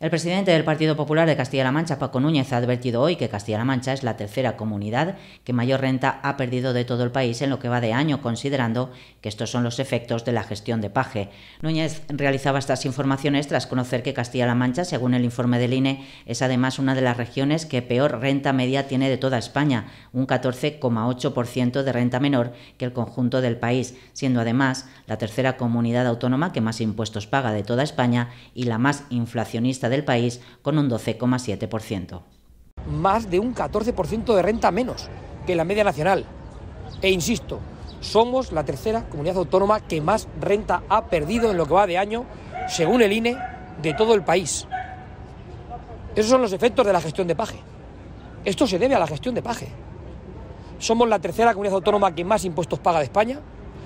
El presidente del Partido Popular de Castilla-La Mancha, Paco Núñez, ha advertido hoy que Castilla-La Mancha es la tercera comunidad que mayor renta ha perdido de todo el país en lo que va de año, considerando que estos son los efectos de la gestión de paje. Núñez realizaba estas informaciones tras conocer que Castilla-La Mancha, según el informe del INE, es además una de las regiones que peor renta media tiene de toda España, un 14,8% de renta menor que el conjunto del país, siendo además la tercera comunidad autónoma que más impuestos paga de toda España y la más inflacionista del país con un 12,7%. Más de un 14% de renta menos que la media nacional. E insisto, somos la tercera comunidad autónoma que más renta ha perdido en lo que va de año, según el INE, de todo el país. Esos son los efectos de la gestión de paje. Esto se debe a la gestión de paje. Somos la tercera comunidad autónoma que más impuestos paga de España.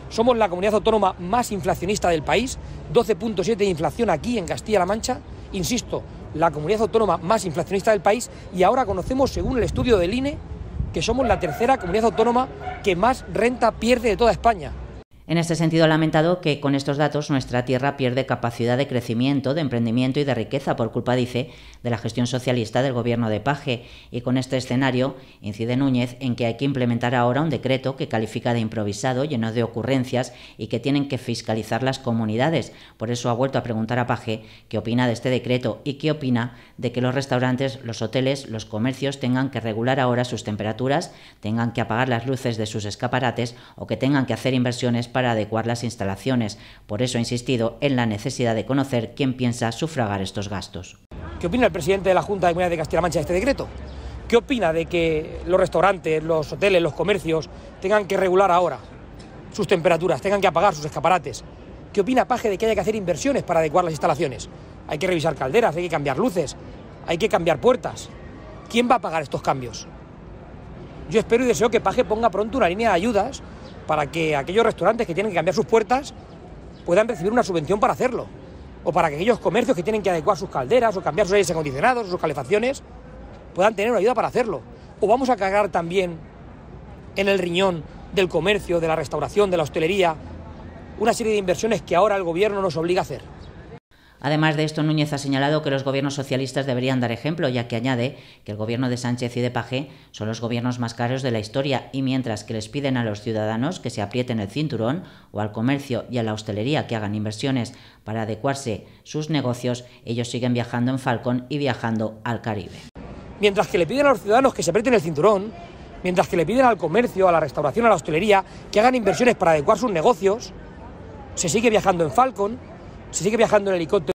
Somos la comunidad autónoma más inflacionista del país, 12.7 de inflación aquí en Castilla-La Mancha insisto, la comunidad autónoma más inflacionista del país y ahora conocemos, según el estudio del INE, que somos la tercera comunidad autónoma que más renta pierde de toda España. En este sentido, ha lamentado que con estos datos nuestra tierra pierde capacidad de crecimiento, de emprendimiento y de riqueza por culpa, dice, de la gestión socialista del gobierno de Paje. Y con este escenario, incide Núñez en que hay que implementar ahora un decreto que califica de improvisado, lleno de ocurrencias y que tienen que fiscalizar las comunidades. Por eso ha vuelto a preguntar a Paje qué opina de este decreto y qué opina de que los restaurantes, los hoteles, los comercios tengan que regular ahora sus temperaturas, tengan que apagar las luces de sus escaparates o que tengan que hacer inversiones para adecuar las instalaciones. Por eso ha insistido en la necesidad de conocer quién piensa sufragar estos gastos. ¿Qué opina el presidente de la Junta de Comunidades de Castilla-La Mancha de este decreto? ¿Qué opina de que los restaurantes, los hoteles, los comercios tengan que regular ahora sus temperaturas, tengan que apagar sus escaparates? ¿Qué opina Paje de que haya que hacer inversiones para adecuar las instalaciones? Hay que revisar calderas, hay que cambiar luces, hay que cambiar puertas. ¿Quién va a pagar estos cambios? Yo espero y deseo que Paje ponga pronto una línea de ayudas para que aquellos restaurantes que tienen que cambiar sus puertas puedan recibir una subvención para hacerlo. O para que aquellos comercios que tienen que adecuar sus calderas o cambiar sus aires acondicionados, sus calefacciones, puedan tener una ayuda para hacerlo. O vamos a cargar también en el riñón del comercio, de la restauración, de la hostelería, una serie de inversiones que ahora el gobierno nos obliga a hacer. Además de esto, Núñez ha señalado que los gobiernos socialistas deberían dar ejemplo, ya que añade que el gobierno de Sánchez y de paje son los gobiernos más caros de la historia y mientras que les piden a los ciudadanos que se aprieten el cinturón o al comercio y a la hostelería que hagan inversiones para adecuarse sus negocios, ellos siguen viajando en Falcón y viajando al Caribe. Mientras que le piden a los ciudadanos que se aprieten el cinturón, mientras que le piden al comercio, a la restauración, a la hostelería que hagan inversiones para adecuar sus negocios, se sigue viajando en Falcon, se sigue viajando en helicóptero.